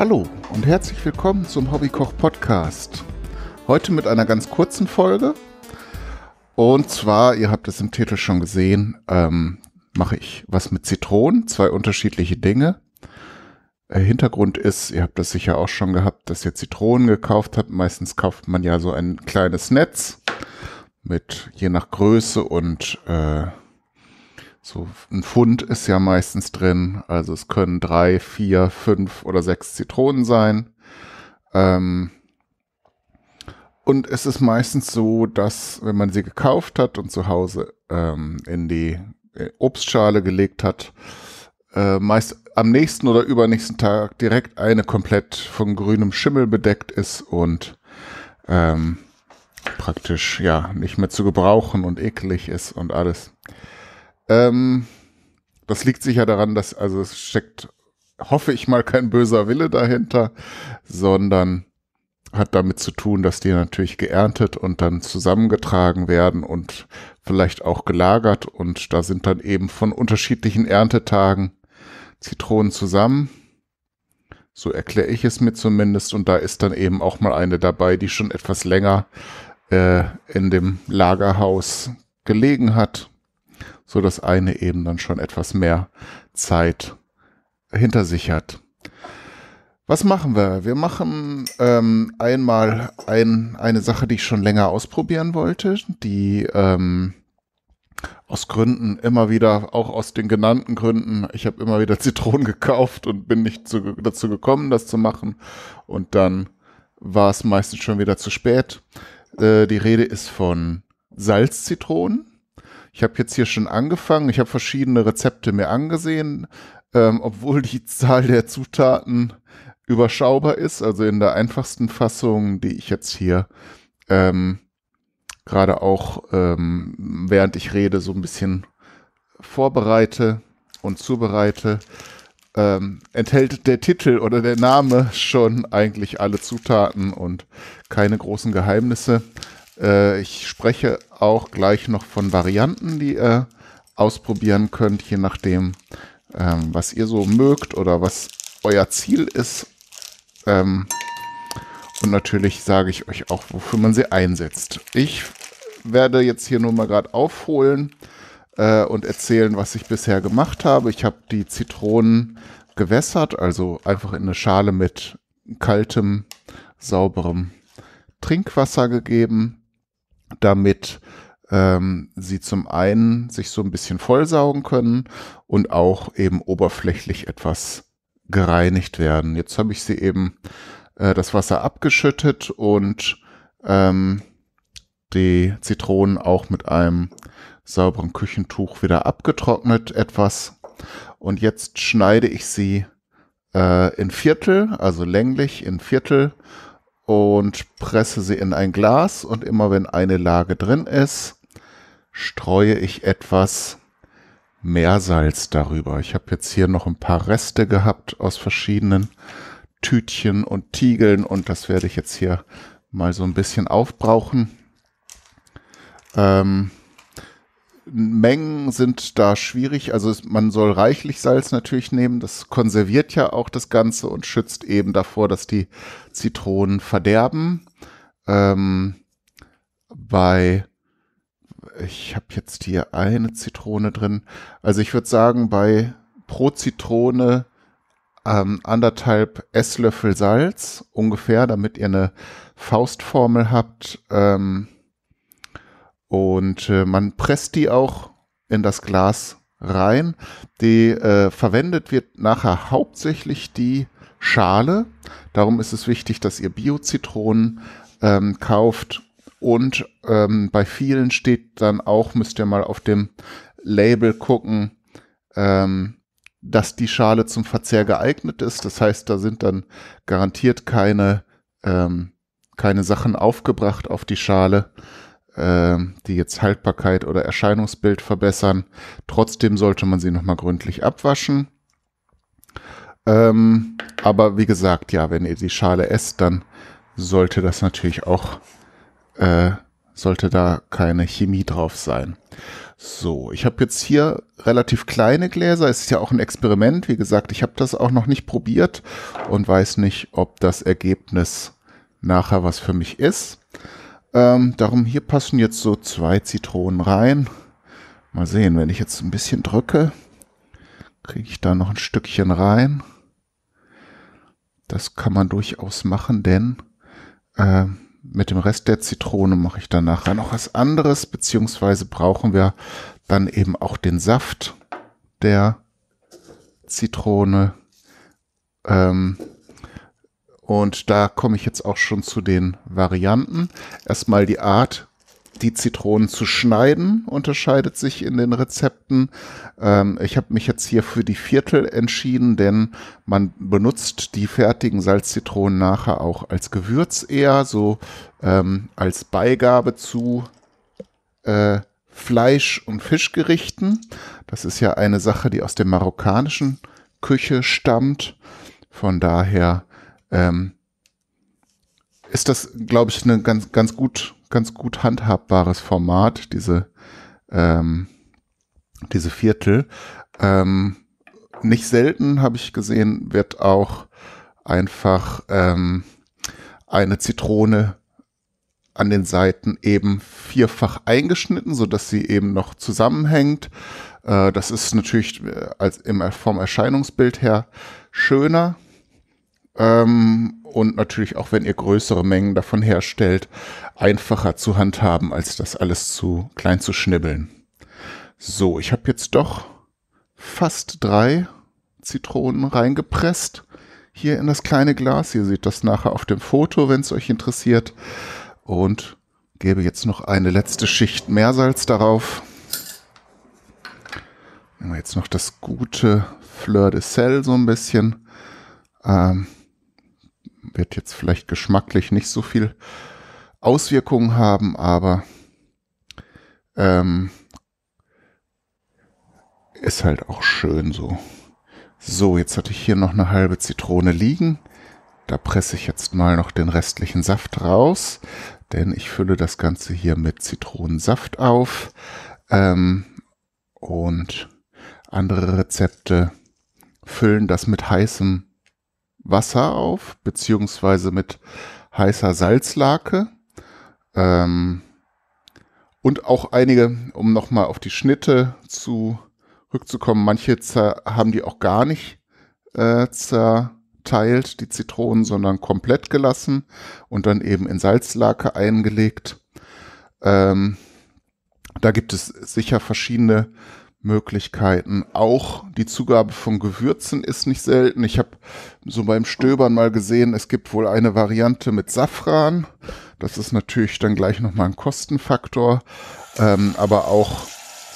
Hallo und herzlich willkommen zum Hobbykoch Podcast. Heute mit einer ganz kurzen Folge. Und zwar, ihr habt es im Titel schon gesehen, ähm, mache ich was mit Zitronen, zwei unterschiedliche Dinge. Äh, Hintergrund ist, ihr habt das sicher auch schon gehabt, dass ihr Zitronen gekauft habt. Meistens kauft man ja so ein kleines Netz mit je nach Größe und äh, so ein Pfund ist ja meistens drin. Also es können drei, vier, fünf oder sechs Zitronen sein. Ähm und es ist meistens so, dass wenn man sie gekauft hat und zu Hause ähm, in die äh, Obstschale gelegt hat, äh, meist am nächsten oder übernächsten Tag direkt eine komplett von grünem Schimmel bedeckt ist und ähm, praktisch ja nicht mehr zu gebrauchen und eklig ist und alles. Ähm, das liegt sicher daran, dass, also es steckt, hoffe ich mal, kein böser Wille dahinter, sondern hat damit zu tun, dass die natürlich geerntet und dann zusammengetragen werden und vielleicht auch gelagert. Und da sind dann eben von unterschiedlichen Erntetagen Zitronen zusammen. So erkläre ich es mir zumindest. Und da ist dann eben auch mal eine dabei, die schon etwas länger äh, in dem Lagerhaus gelegen hat so dass eine eben dann schon etwas mehr Zeit hinter sich hat. Was machen wir? Wir machen ähm, einmal ein, eine Sache, die ich schon länger ausprobieren wollte, die ähm, aus Gründen immer wieder, auch aus den genannten Gründen, ich habe immer wieder Zitronen gekauft und bin nicht zu, dazu gekommen, das zu machen. Und dann war es meistens schon wieder zu spät. Äh, die Rede ist von Salzzitronen. Ich habe jetzt hier schon angefangen, ich habe verschiedene Rezepte mir angesehen, ähm, obwohl die Zahl der Zutaten überschaubar ist, also in der einfachsten Fassung, die ich jetzt hier ähm, gerade auch ähm, während ich rede so ein bisschen vorbereite und zubereite, ähm, enthält der Titel oder der Name schon eigentlich alle Zutaten und keine großen Geheimnisse. Äh, ich spreche auch gleich noch von Varianten, die ihr ausprobieren könnt, je nachdem, ähm, was ihr so mögt oder was euer Ziel ist. Ähm, und natürlich sage ich euch auch, wofür man sie einsetzt. Ich werde jetzt hier nur mal gerade aufholen äh, und erzählen, was ich bisher gemacht habe. Ich habe die Zitronen gewässert, also einfach in eine Schale mit kaltem, sauberem Trinkwasser gegeben damit ähm, sie zum einen sich so ein bisschen vollsaugen können und auch eben oberflächlich etwas gereinigt werden. Jetzt habe ich sie eben äh, das Wasser abgeschüttet und ähm, die Zitronen auch mit einem sauberen Küchentuch wieder abgetrocknet etwas. Und jetzt schneide ich sie äh, in Viertel, also länglich in Viertel und presse sie in ein Glas und immer wenn eine Lage drin ist, streue ich etwas Meersalz darüber. Ich habe jetzt hier noch ein paar Reste gehabt aus verschiedenen Tütchen und Tiegeln und das werde ich jetzt hier mal so ein bisschen aufbrauchen. Ähm, Mengen sind da schwierig. Also man soll reichlich Salz natürlich nehmen. Das konserviert ja auch das Ganze und schützt eben davor, dass die Zitronen verderben. Ähm, bei ich habe jetzt hier eine Zitrone drin. Also ich würde sagen, bei pro Zitrone ähm, anderthalb Esslöffel Salz ungefähr, damit ihr eine Faustformel habt. Ähm, und äh, man presst die auch in das Glas rein. Die äh, verwendet wird nachher hauptsächlich die Schale. Darum ist es wichtig, dass ihr Bio-Zitronen ähm, kauft. Und ähm, bei vielen steht dann auch, müsst ihr mal auf dem Label gucken, ähm, dass die Schale zum Verzehr geeignet ist. Das heißt, da sind dann garantiert keine, ähm, keine Sachen aufgebracht auf die Schale, äh, die jetzt Haltbarkeit oder Erscheinungsbild verbessern. Trotzdem sollte man sie nochmal gründlich abwaschen. Ähm, aber wie gesagt, ja, wenn ihr die Schale esst, dann sollte das natürlich auch, äh, sollte da keine Chemie drauf sein. So, ich habe jetzt hier relativ kleine Gläser. Es ist ja auch ein Experiment. Wie gesagt, ich habe das auch noch nicht probiert und weiß nicht, ob das Ergebnis nachher was für mich ist. Ähm, darum hier passen jetzt so zwei Zitronen rein. Mal sehen, wenn ich jetzt ein bisschen drücke, kriege ich da noch ein Stückchen rein. Das kann man durchaus machen, denn äh, mit dem Rest der Zitrone mache ich dann nachher noch was anderes, beziehungsweise brauchen wir dann eben auch den Saft der Zitrone. Ähm, und da komme ich jetzt auch schon zu den Varianten. Erstmal die Art, die Zitronen zu schneiden, unterscheidet sich in den Rezepten. Ähm, ich habe mich jetzt hier für die Viertel entschieden, denn man benutzt die fertigen Salzzitronen nachher auch als Gewürz eher, so ähm, als Beigabe zu äh, Fleisch- und Fischgerichten. Das ist ja eine Sache, die aus der marokkanischen Küche stammt. Von daher ähm, ist das, glaube ich, ein ganz, ganz gut, ganz gut handhabbares Format, diese, ähm, diese Viertel. Ähm, nicht selten habe ich gesehen, wird auch einfach ähm, eine Zitrone an den Seiten eben vierfach eingeschnitten, so dass sie eben noch zusammenhängt. Äh, das ist natürlich äh, als im, vom Erscheinungsbild her schöner ähm, und natürlich auch, wenn ihr größere Mengen davon herstellt, einfacher zu handhaben, als das alles zu klein zu schnibbeln. So, ich habe jetzt doch fast drei Zitronen reingepresst hier in das kleine Glas. Ihr seht das nachher auf dem Foto, wenn es euch interessiert. Und gebe jetzt noch eine letzte Schicht Meersalz darauf. Nehmen wir jetzt noch das gute Fleur de Sel so ein bisschen. Ähm, wird jetzt vielleicht geschmacklich nicht so viel Auswirkungen haben, aber ähm, ist halt auch schön so. So, jetzt hatte ich hier noch eine halbe Zitrone liegen. Da presse ich jetzt mal noch den restlichen Saft raus, denn ich fülle das Ganze hier mit Zitronensaft auf. Ähm, und andere Rezepte füllen das mit heißem Wasser auf, beziehungsweise mit heißer Salzlake. Ähm, und auch einige, um nochmal auf die Schnitte zurückzukommen, manche haben die auch gar nicht äh, zerteilt, die Zitronen, sondern komplett gelassen und dann eben in Salzlake eingelegt. Ähm, da gibt es sicher verschiedene Möglichkeiten. Auch die Zugabe von Gewürzen ist nicht selten. Ich habe so beim Stöbern mal gesehen, es gibt wohl eine Variante mit Safran. Das ist natürlich dann gleich nochmal ein Kostenfaktor. Ähm, aber auch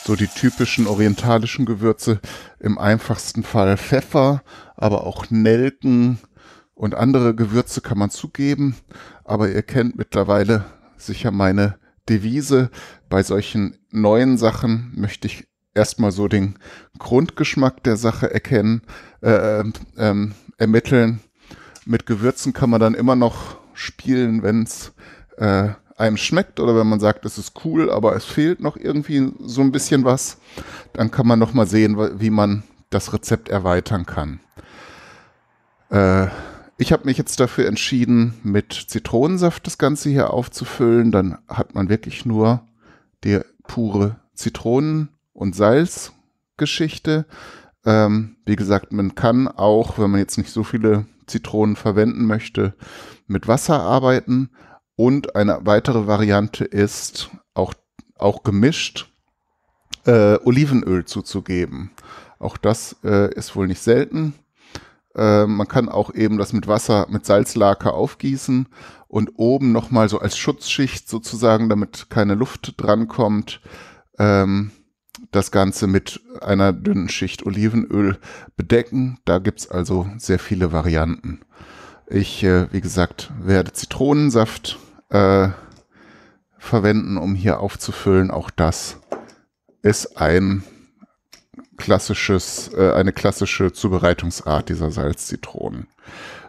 so die typischen orientalischen Gewürze, im einfachsten Fall Pfeffer, aber auch Nelken und andere Gewürze kann man zugeben. Aber ihr kennt mittlerweile sicher meine Devise. Bei solchen neuen Sachen möchte ich erstmal so den Grundgeschmack der Sache erkennen, äh, ähm, ähm, ermitteln. Mit Gewürzen kann man dann immer noch spielen, wenn es äh, einem schmeckt oder wenn man sagt, es ist cool, aber es fehlt noch irgendwie so ein bisschen was, dann kann man nochmal sehen, wie man das Rezept erweitern kann. Äh, ich habe mich jetzt dafür entschieden, mit Zitronensaft das Ganze hier aufzufüllen. Dann hat man wirklich nur die pure Zitronen und Salzgeschichte. Ähm, wie gesagt, man kann auch, wenn man jetzt nicht so viele Zitronen verwenden möchte, mit Wasser arbeiten. Und eine weitere Variante ist, auch, auch gemischt, äh, Olivenöl zuzugeben. Auch das äh, ist wohl nicht selten. Ähm, man kann auch eben das mit Wasser, mit Salzlake aufgießen und oben nochmal so als Schutzschicht sozusagen, damit keine Luft drankommt, ähm, das Ganze mit einer dünnen Schicht Olivenöl bedecken. Da gibt es also sehr viele Varianten. Ich, äh, wie gesagt, werde Zitronensaft äh, verwenden, um hier aufzufüllen. Auch das ist ein klassisches, äh, eine klassische Zubereitungsart dieser Salzzitronen.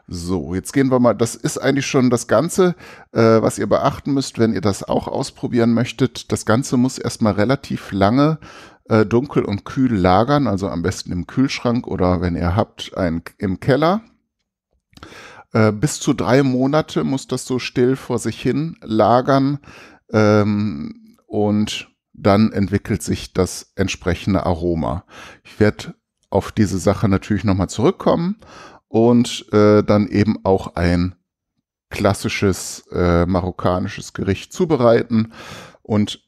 So, jetzt gehen wir mal. Das ist eigentlich schon das Ganze, äh, was ihr beachten müsst, wenn ihr das auch ausprobieren möchtet. Das Ganze muss erstmal relativ lange äh, dunkel und kühl lagern, also am besten im Kühlschrank oder wenn ihr habt, ein, im Keller. Äh, bis zu drei Monate muss das so still vor sich hin lagern ähm, und dann entwickelt sich das entsprechende Aroma. Ich werde auf diese Sache natürlich nochmal zurückkommen und äh, dann eben auch ein klassisches äh, marokkanisches Gericht zubereiten und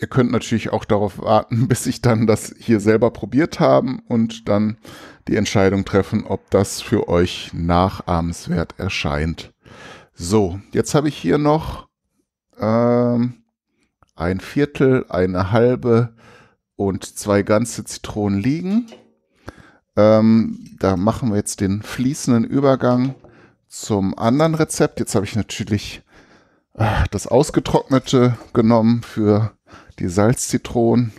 Ihr könnt natürlich auch darauf warten, bis ich dann das hier selber probiert haben und dann die Entscheidung treffen, ob das für euch nachahmenswert erscheint. So, jetzt habe ich hier noch ähm, ein Viertel, eine halbe und zwei ganze Zitronen liegen. Ähm, da machen wir jetzt den fließenden Übergang zum anderen Rezept. Jetzt habe ich natürlich äh, das ausgetrocknete genommen für die Salzzitronen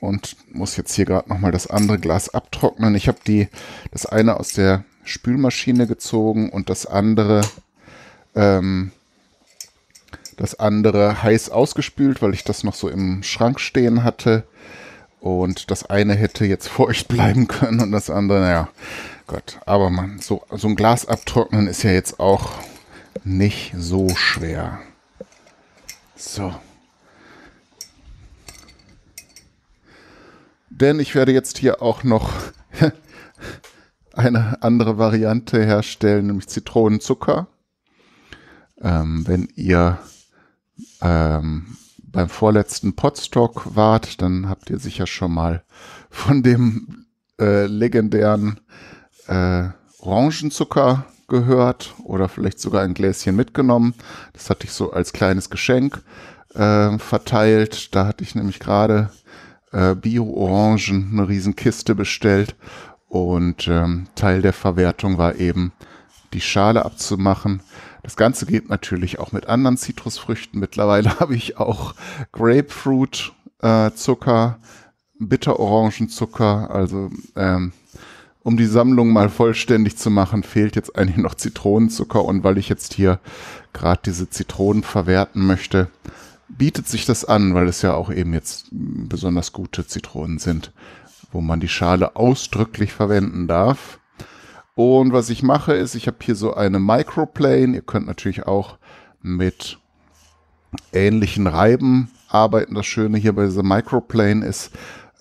und muss jetzt hier gerade nochmal das andere Glas abtrocknen. Ich habe die das eine aus der Spülmaschine gezogen und das andere ähm, das andere heiß ausgespült, weil ich das noch so im Schrank stehen hatte. Und das eine hätte jetzt feucht bleiben können und das andere, naja, Gott. Aber man, so, so ein Glas abtrocknen ist ja jetzt auch nicht so schwer. So. denn ich werde jetzt hier auch noch eine andere Variante herstellen, nämlich Zitronenzucker. Ähm, wenn ihr ähm, beim vorletzten Podstock wart, dann habt ihr sicher schon mal von dem äh, legendären äh, Orangenzucker gehört oder vielleicht sogar ein Gläschen mitgenommen. Das hatte ich so als kleines Geschenk äh, verteilt. Da hatte ich nämlich gerade äh, Bio-Orangen, eine Riesenkiste bestellt. Und ähm, Teil der Verwertung war eben, die Schale abzumachen. Das Ganze geht natürlich auch mit anderen Zitrusfrüchten. Mittlerweile habe ich auch Grapefruit, äh, Zucker, Bitterorangenzucker. Also ähm, um die Sammlung mal vollständig zu machen, fehlt jetzt eigentlich noch Zitronenzucker. Und weil ich jetzt hier gerade diese Zitronen verwerten möchte, bietet sich das an, weil es ja auch eben jetzt besonders gute Zitronen sind, wo man die Schale ausdrücklich verwenden darf. Und was ich mache, ist, ich habe hier so eine Microplane. Ihr könnt natürlich auch mit ähnlichen Reiben arbeiten. Das Schöne hier bei dieser Microplane ist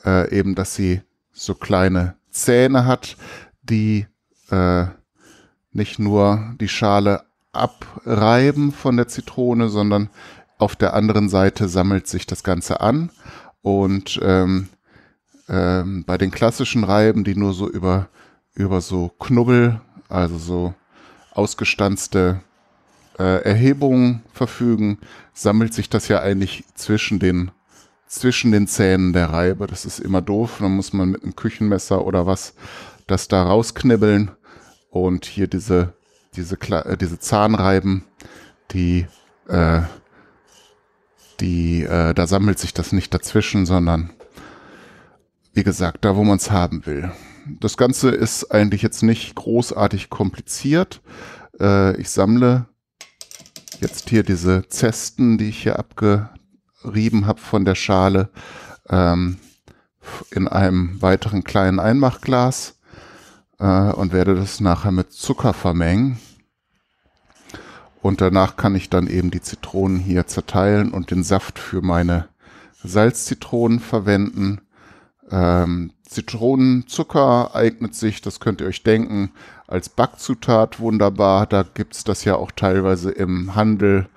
äh, eben, dass sie so kleine Zähne hat, die äh, nicht nur die Schale abreiben von der Zitrone, sondern auf der anderen Seite sammelt sich das Ganze an und ähm, ähm, bei den klassischen Reiben, die nur so über, über so Knubbel, also so ausgestanzte äh, Erhebungen verfügen, sammelt sich das ja eigentlich zwischen den zwischen den Zähnen der Reibe. Das ist immer doof. Dann muss man mit einem Küchenmesser oder was das da rausknibbeln. Und hier diese, diese, äh, diese Zahnreiben, die äh, die, äh, da sammelt sich das nicht dazwischen, sondern wie gesagt, da wo man es haben will. Das Ganze ist eigentlich jetzt nicht großartig kompliziert. Äh, ich sammle jetzt hier diese Zesten, die ich hier abgerieben habe von der Schale, ähm, in einem weiteren kleinen Einmachglas äh, und werde das nachher mit Zucker vermengen. Und danach kann ich dann eben die Zitronen hier zerteilen und den Saft für meine Salzzitronen verwenden. Ähm, Zitronenzucker eignet sich, das könnt ihr euch denken, als Backzutat wunderbar. Da gibt's das ja auch teilweise im Handel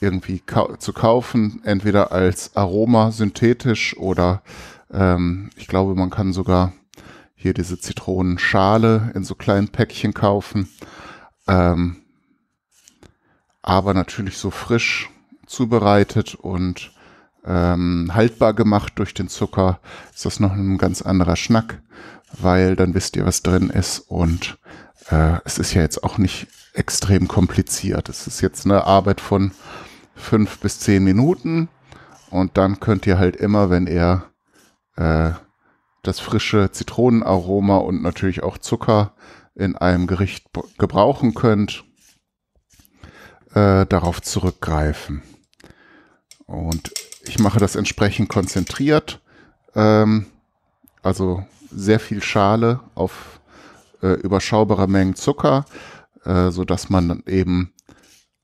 irgendwie ka zu kaufen, entweder als Aroma synthetisch oder ähm, ich glaube, man kann sogar hier diese Zitronenschale in so kleinen Päckchen kaufen. Ähm, aber natürlich so frisch zubereitet und ähm, haltbar gemacht durch den Zucker, ist das noch ein ganz anderer Schnack, weil dann wisst ihr, was drin ist und äh, es ist ja jetzt auch nicht extrem kompliziert. Es ist jetzt eine Arbeit von fünf bis zehn Minuten und dann könnt ihr halt immer, wenn ihr äh, das frische Zitronenaroma und natürlich auch Zucker in einem Gericht gebrauchen könnt, äh, darauf zurückgreifen. Und ich mache das entsprechend konzentriert, ähm, also sehr viel Schale auf äh, überschaubare Mengen Zucker, äh, sodass man eben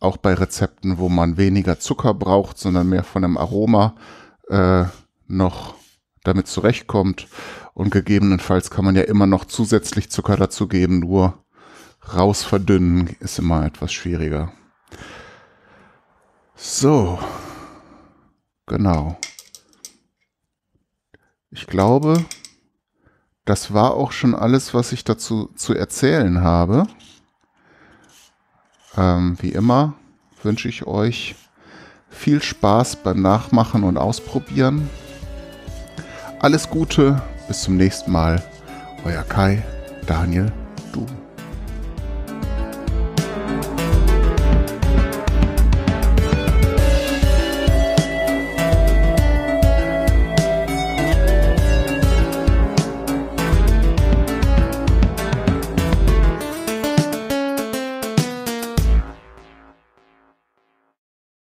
auch bei Rezepten, wo man weniger Zucker braucht, sondern mehr von einem Aroma äh, noch damit zurechtkommt. Und gegebenenfalls kann man ja immer noch zusätzlich Zucker dazu geben, nur verdünnen ist immer etwas schwieriger. So, genau. Ich glaube, das war auch schon alles, was ich dazu zu erzählen habe. Ähm, wie immer wünsche ich euch viel Spaß beim Nachmachen und Ausprobieren. Alles Gute, bis zum nächsten Mal. Euer Kai, Daniel, du.